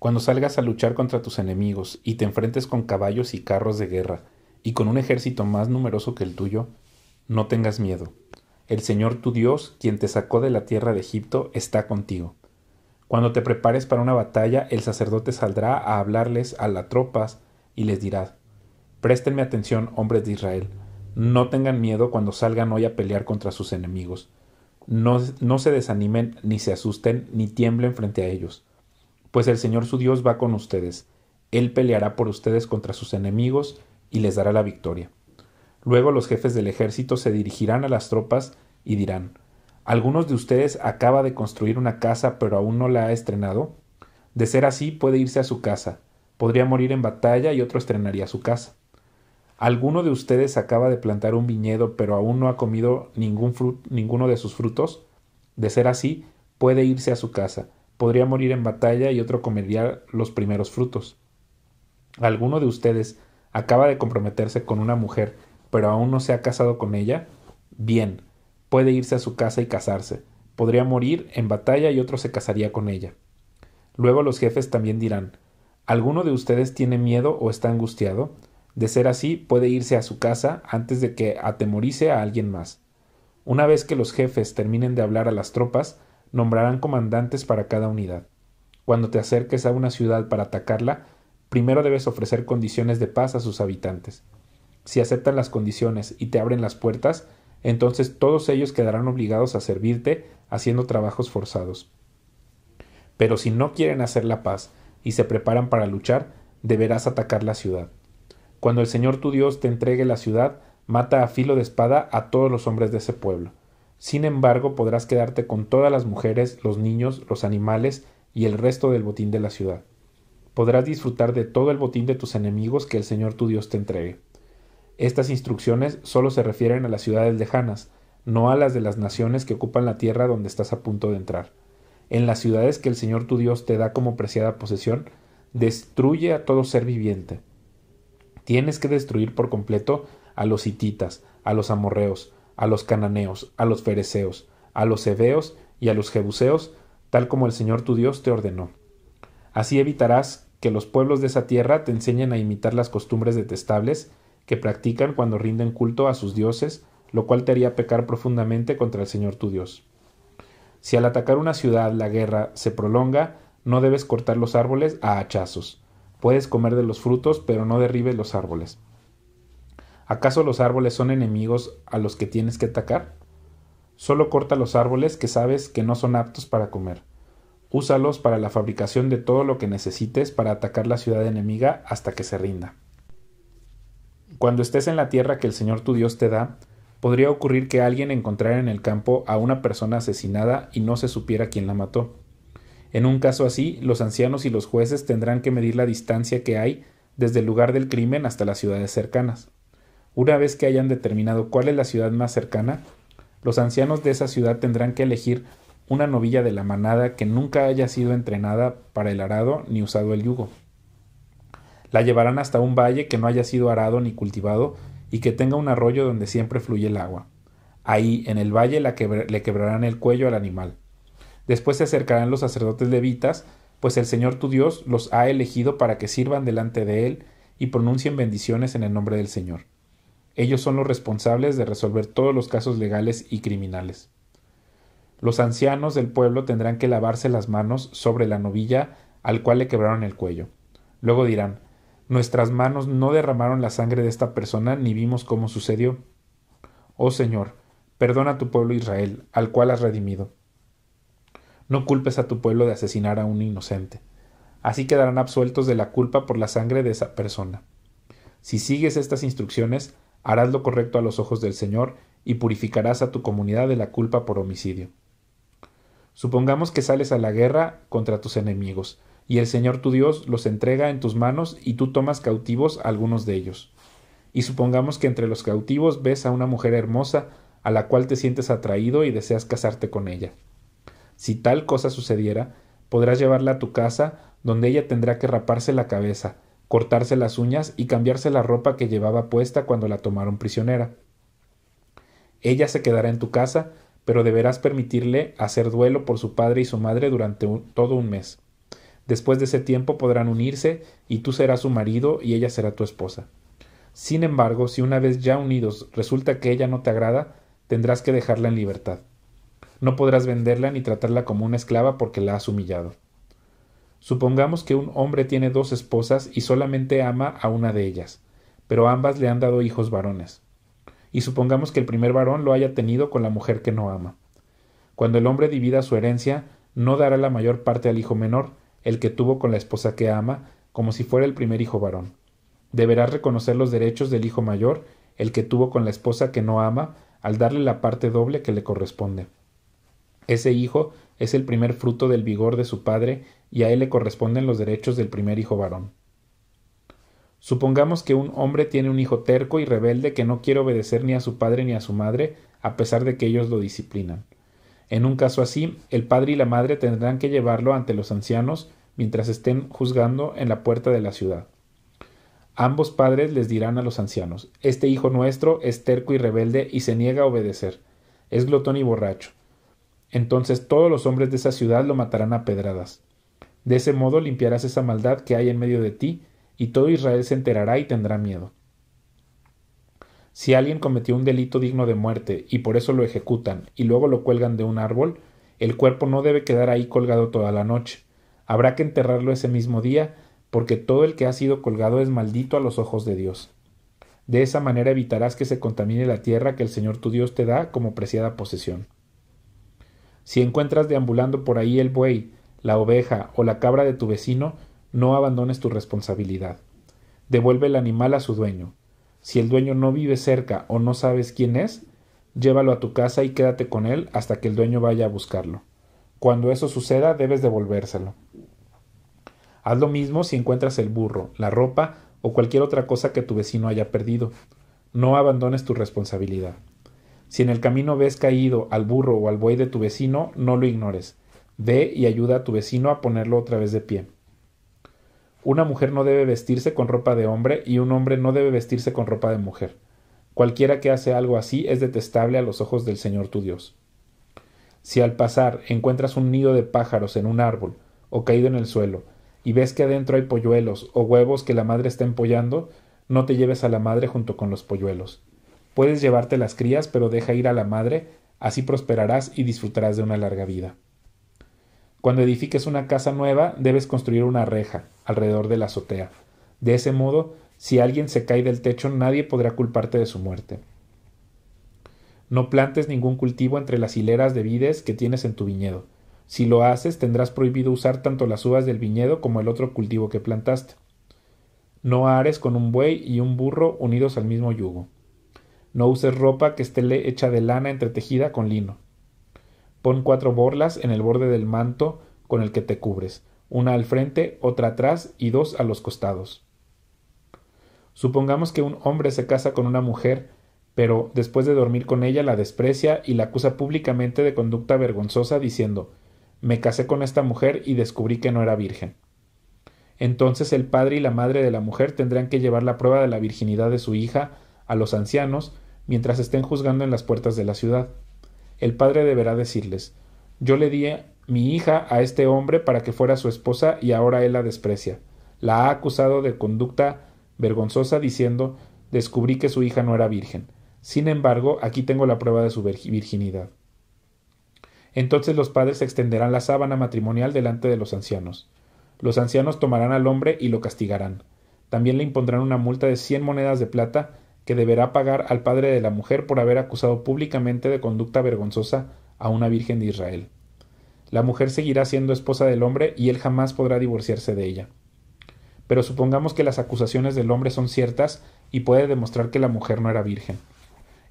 Cuando salgas a luchar contra tus enemigos y te enfrentes con caballos y carros de guerra y con un ejército más numeroso que el tuyo, no tengas miedo. El Señor tu Dios, quien te sacó de la tierra de Egipto, está contigo. Cuando te prepares para una batalla, el sacerdote saldrá a hablarles a las tropas y les dirá, Préstenme atención, hombres de Israel, no tengan miedo cuando salgan hoy a pelear contra sus enemigos. No, no se desanimen, ni se asusten, ni tiemblen frente a ellos pues el Señor su Dios va con ustedes. Él peleará por ustedes contra sus enemigos y les dará la victoria. Luego los jefes del ejército se dirigirán a las tropas y dirán, ¿Algunos de ustedes acaba de construir una casa pero aún no la ha estrenado? De ser así puede irse a su casa, podría morir en batalla y otro estrenaría su casa. ¿Alguno de ustedes acaba de plantar un viñedo pero aún no ha comido ningún ninguno de sus frutos? De ser así, puede irse a su casa, podría morir en batalla y otro comería los primeros frutos. ¿Alguno de ustedes acaba de comprometerse con una mujer, pero aún no se ha casado con ella? Bien, puede irse a su casa y casarse. Podría morir en batalla y otro se casaría con ella. Luego los jefes también dirán, ¿alguno de ustedes tiene miedo o está angustiado? De ser así, puede irse a su casa antes de que atemorice a alguien más. Una vez que los jefes terminen de hablar a las tropas, nombrarán comandantes para cada unidad. Cuando te acerques a una ciudad para atacarla, primero debes ofrecer condiciones de paz a sus habitantes. Si aceptan las condiciones y te abren las puertas, entonces todos ellos quedarán obligados a servirte haciendo trabajos forzados. Pero si no quieren hacer la paz y se preparan para luchar, deberás atacar la ciudad. Cuando el Señor tu Dios te entregue la ciudad, mata a filo de espada a todos los hombres de ese pueblo. Sin embargo, podrás quedarte con todas las mujeres, los niños, los animales y el resto del botín de la ciudad. Podrás disfrutar de todo el botín de tus enemigos que el Señor tu Dios te entregue. Estas instrucciones solo se refieren a las ciudades lejanas, no a las de las naciones que ocupan la tierra donde estás a punto de entrar. En las ciudades que el Señor tu Dios te da como preciada posesión, destruye a todo ser viviente. Tienes que destruir por completo a los hititas, a los amorreos, a los cananeos, a los fereceos, a los heveos y a los jebuseos, tal como el Señor tu Dios te ordenó. Así evitarás que los pueblos de esa tierra te enseñen a imitar las costumbres detestables que practican cuando rinden culto a sus dioses, lo cual te haría pecar profundamente contra el Señor tu Dios. Si al atacar una ciudad la guerra se prolonga, no debes cortar los árboles a hachazos. Puedes comer de los frutos, pero no derribes los árboles. ¿Acaso los árboles son enemigos a los que tienes que atacar? Solo corta los árboles que sabes que no son aptos para comer. Úsalos para la fabricación de todo lo que necesites para atacar la ciudad enemiga hasta que se rinda. Cuando estés en la tierra que el Señor tu Dios te da, podría ocurrir que alguien encontrara en el campo a una persona asesinada y no se supiera quién la mató. En un caso así, los ancianos y los jueces tendrán que medir la distancia que hay desde el lugar del crimen hasta las ciudades cercanas. Una vez que hayan determinado cuál es la ciudad más cercana, los ancianos de esa ciudad tendrán que elegir una novilla de la manada que nunca haya sido entrenada para el arado ni usado el yugo. La llevarán hasta un valle que no haya sido arado ni cultivado y que tenga un arroyo donde siempre fluye el agua. Ahí, en el valle, la le quebrarán el cuello al animal. Después se acercarán los sacerdotes levitas, pues el Señor tu Dios los ha elegido para que sirvan delante de Él y pronuncien bendiciones en el nombre del Señor. Ellos son los responsables de resolver todos los casos legales y criminales. Los ancianos del pueblo tendrán que lavarse las manos sobre la novilla al cual le quebraron el cuello. Luego dirán Nuestras manos no derramaron la sangre de esta persona ni vimos cómo sucedió. Oh Señor, perdona a tu pueblo Israel, al cual has redimido. No culpes a tu pueblo de asesinar a un inocente. Así quedarán absueltos de la culpa por la sangre de esa persona. Si sigues estas instrucciones, harás lo correcto a los ojos del Señor y purificarás a tu comunidad de la culpa por homicidio. Supongamos que sales a la guerra contra tus enemigos, y el Señor tu Dios los entrega en tus manos y tú tomas cautivos a algunos de ellos. Y supongamos que entre los cautivos ves a una mujer hermosa, a la cual te sientes atraído y deseas casarte con ella. Si tal cosa sucediera, podrás llevarla a tu casa, donde ella tendrá que raparse la cabeza, cortarse las uñas y cambiarse la ropa que llevaba puesta cuando la tomaron prisionera. Ella se quedará en tu casa, pero deberás permitirle hacer duelo por su padre y su madre durante todo un mes. Después de ese tiempo podrán unirse y tú serás su marido y ella será tu esposa. Sin embargo, si una vez ya unidos resulta que ella no te agrada, tendrás que dejarla en libertad. No podrás venderla ni tratarla como una esclava porque la has humillado. Supongamos que un hombre tiene dos esposas y solamente ama a una de ellas, pero ambas le han dado hijos varones. Y supongamos que el primer varón lo haya tenido con la mujer que no ama. Cuando el hombre divida su herencia, no dará la mayor parte al hijo menor, el que tuvo con la esposa que ama, como si fuera el primer hijo varón. Deberá reconocer los derechos del hijo mayor, el que tuvo con la esposa que no ama, al darle la parte doble que le corresponde. Ese hijo es el primer fruto del vigor de su padre y a él le corresponden los derechos del primer hijo varón. Supongamos que un hombre tiene un hijo terco y rebelde que no quiere obedecer ni a su padre ni a su madre, a pesar de que ellos lo disciplinan. En un caso así, el padre y la madre tendrán que llevarlo ante los ancianos mientras estén juzgando en la puerta de la ciudad. Ambos padres les dirán a los ancianos Este hijo nuestro es terco y rebelde y se niega a obedecer. Es glotón y borracho entonces todos los hombres de esa ciudad lo matarán a pedradas. De ese modo limpiarás esa maldad que hay en medio de ti, y todo Israel se enterará y tendrá miedo. Si alguien cometió un delito digno de muerte, y por eso lo ejecutan, y luego lo cuelgan de un árbol, el cuerpo no debe quedar ahí colgado toda la noche. Habrá que enterrarlo ese mismo día, porque todo el que ha sido colgado es maldito a los ojos de Dios. De esa manera evitarás que se contamine la tierra que el Señor tu Dios te da como preciada posesión. Si encuentras deambulando por ahí el buey, la oveja o la cabra de tu vecino, no abandones tu responsabilidad. Devuelve el animal a su dueño. Si el dueño no vive cerca o no sabes quién es, llévalo a tu casa y quédate con él hasta que el dueño vaya a buscarlo. Cuando eso suceda, debes devolvérselo. Haz lo mismo si encuentras el burro, la ropa o cualquier otra cosa que tu vecino haya perdido. No abandones tu responsabilidad. Si en el camino ves caído al burro o al buey de tu vecino, no lo ignores. Ve y ayuda a tu vecino a ponerlo otra vez de pie. Una mujer no debe vestirse con ropa de hombre y un hombre no debe vestirse con ropa de mujer. Cualquiera que hace algo así es detestable a los ojos del Señor tu Dios. Si al pasar encuentras un nido de pájaros en un árbol o caído en el suelo, y ves que adentro hay polluelos o huevos que la madre está empollando, no te lleves a la madre junto con los polluelos. Puedes llevarte las crías, pero deja ir a la madre, así prosperarás y disfrutarás de una larga vida. Cuando edifiques una casa nueva, debes construir una reja alrededor de la azotea. De ese modo, si alguien se cae del techo, nadie podrá culparte de su muerte. No plantes ningún cultivo entre las hileras de vides que tienes en tu viñedo. Si lo haces, tendrás prohibido usar tanto las uvas del viñedo como el otro cultivo que plantaste. No ares con un buey y un burro unidos al mismo yugo. No uses ropa que esté hecha de lana entretejida con lino. Pon cuatro borlas en el borde del manto con el que te cubres, una al frente, otra atrás y dos a los costados. Supongamos que un hombre se casa con una mujer, pero después de dormir con ella la desprecia y la acusa públicamente de conducta vergonzosa diciendo me casé con esta mujer y descubrí que no era virgen. Entonces el padre y la madre de la mujer tendrán que llevar la prueba de la virginidad de su hija a los ancianos mientras estén juzgando en las puertas de la ciudad. El padre deberá decirles Yo le di mi hija a este hombre para que fuera su esposa y ahora él la desprecia. La ha acusado de conducta vergonzosa diciendo descubrí que su hija no era virgen. Sin embargo, aquí tengo la prueba de su virginidad. Entonces los padres extenderán la sábana matrimonial delante de los ancianos. Los ancianos tomarán al hombre y lo castigarán. También le impondrán una multa de cien monedas de plata que deberá pagar al padre de la mujer por haber acusado públicamente de conducta vergonzosa a una virgen de Israel. La mujer seguirá siendo esposa del hombre y él jamás podrá divorciarse de ella. Pero supongamos que las acusaciones del hombre son ciertas y puede demostrar que la mujer no era virgen.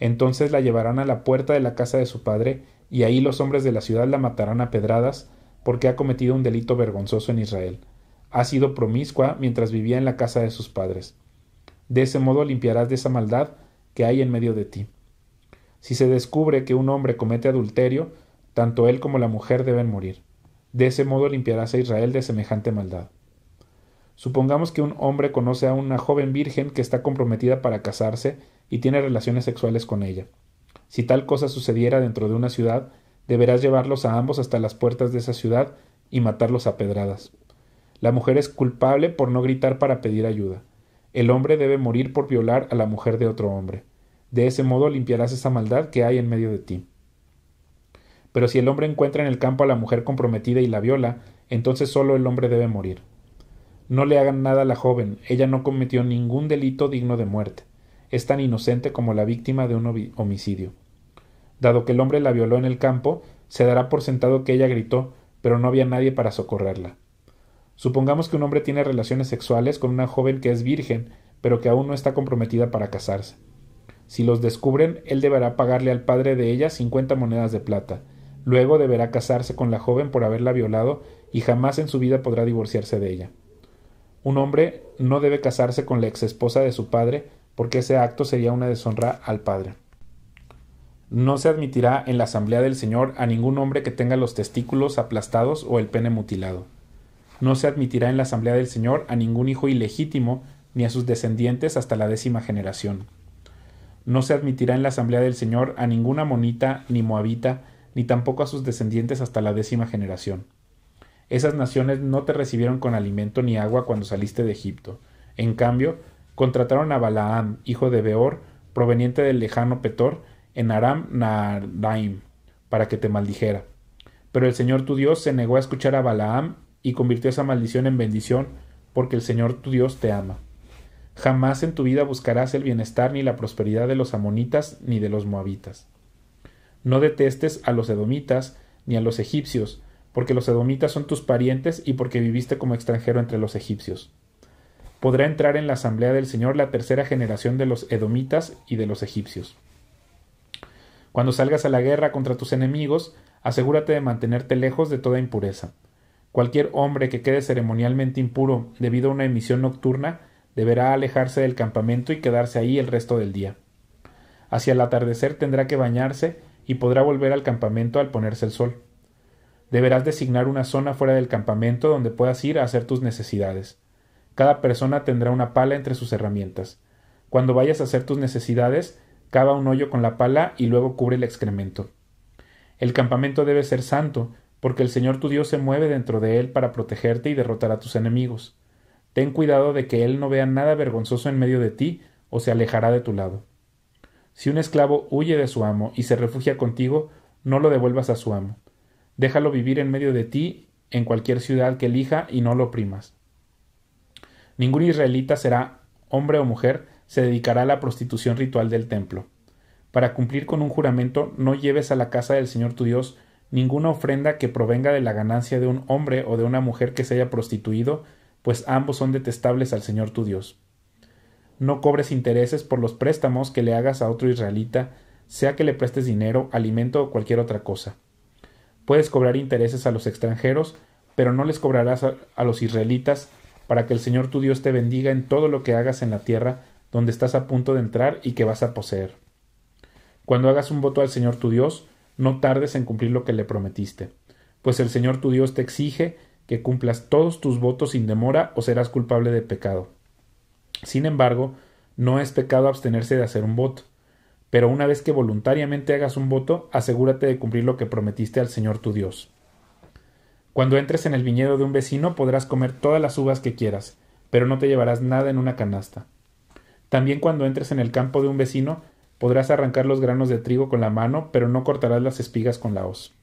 Entonces la llevarán a la puerta de la casa de su padre y ahí los hombres de la ciudad la matarán a pedradas porque ha cometido un delito vergonzoso en Israel. Ha sido promiscua mientras vivía en la casa de sus padres. De ese modo limpiarás de esa maldad que hay en medio de ti. Si se descubre que un hombre comete adulterio, tanto él como la mujer deben morir. De ese modo limpiarás a Israel de semejante maldad. Supongamos que un hombre conoce a una joven virgen que está comprometida para casarse y tiene relaciones sexuales con ella. Si tal cosa sucediera dentro de una ciudad, deberás llevarlos a ambos hasta las puertas de esa ciudad y matarlos a pedradas. La mujer es culpable por no gritar para pedir ayuda. El hombre debe morir por violar a la mujer de otro hombre. De ese modo limpiarás esa maldad que hay en medio de ti. Pero si el hombre encuentra en el campo a la mujer comprometida y la viola, entonces solo el hombre debe morir. No le hagan nada a la joven, ella no cometió ningún delito digno de muerte. Es tan inocente como la víctima de un homicidio. Dado que el hombre la violó en el campo, se dará por sentado que ella gritó, pero no había nadie para socorrerla. Supongamos que un hombre tiene relaciones sexuales con una joven que es virgen, pero que aún no está comprometida para casarse. Si los descubren, él deberá pagarle al padre de ella 50 monedas de plata. Luego deberá casarse con la joven por haberla violado y jamás en su vida podrá divorciarse de ella. Un hombre no debe casarse con la ex esposa de su padre porque ese acto sería una deshonra al padre. No se admitirá en la asamblea del Señor a ningún hombre que tenga los testículos aplastados o el pene mutilado. No se admitirá en la asamblea del Señor a ningún hijo ilegítimo ni a sus descendientes hasta la décima generación. No se admitirá en la asamblea del Señor a ninguna monita ni moabita, ni tampoco a sus descendientes hasta la décima generación. Esas naciones no te recibieron con alimento ni agua cuando saliste de Egipto. En cambio, contrataron a Balaam, hijo de Beor, proveniente del lejano Petor, en Aram Naaraim, para que te maldijera. Pero el Señor tu Dios se negó a escuchar a Balaam y convirtió esa maldición en bendición, porque el Señor tu Dios te ama. Jamás en tu vida buscarás el bienestar ni la prosperidad de los amonitas ni de los moabitas. No detestes a los edomitas ni a los egipcios, porque los edomitas son tus parientes y porque viviste como extranjero entre los egipcios. Podrá entrar en la asamblea del Señor la tercera generación de los edomitas y de los egipcios. Cuando salgas a la guerra contra tus enemigos, asegúrate de mantenerte lejos de toda impureza. Cualquier hombre que quede ceremonialmente impuro debido a una emisión nocturna deberá alejarse del campamento y quedarse ahí el resto del día. Hacia el atardecer tendrá que bañarse y podrá volver al campamento al ponerse el sol. Deberás designar una zona fuera del campamento donde puedas ir a hacer tus necesidades. Cada persona tendrá una pala entre sus herramientas. Cuando vayas a hacer tus necesidades, cava un hoyo con la pala y luego cubre el excremento. El campamento debe ser santo, porque el Señor tu Dios se mueve dentro de él para protegerte y derrotar a tus enemigos. Ten cuidado de que él no vea nada vergonzoso en medio de ti, o se alejará de tu lado. Si un esclavo huye de su amo y se refugia contigo, no lo devuelvas a su amo. Déjalo vivir en medio de ti, en cualquier ciudad que elija, y no lo oprimas. Ningún israelita será, hombre o mujer, se dedicará a la prostitución ritual del templo. Para cumplir con un juramento, no lleves a la casa del Señor tu Dios ninguna ofrenda que provenga de la ganancia de un hombre o de una mujer que se haya prostituido, pues ambos son detestables al Señor tu Dios. No cobres intereses por los préstamos que le hagas a otro israelita, sea que le prestes dinero, alimento o cualquier otra cosa. Puedes cobrar intereses a los extranjeros, pero no les cobrarás a, los israelitas, para que el Señor tu Dios te bendiga en todo lo que hagas en la tierra donde estás a punto de entrar y que vas a poseer. Cuando hagas un voto al Señor tu Dios, no tardes en cumplir lo que le prometiste, pues el Señor tu Dios te exige que cumplas todos tus votos sin demora o serás culpable de pecado. Sin embargo, no es pecado abstenerse de hacer un voto, pero una vez que voluntariamente hagas un voto, asegúrate de cumplir lo que prometiste al Señor tu Dios. Cuando entres en el viñedo de un vecino podrás comer todas las uvas que quieras, pero no te llevarás nada en una canasta. También cuando entres en el campo de un vecino Podrás arrancar los granos de trigo con la mano, pero no cortarás las espigas con la hoz.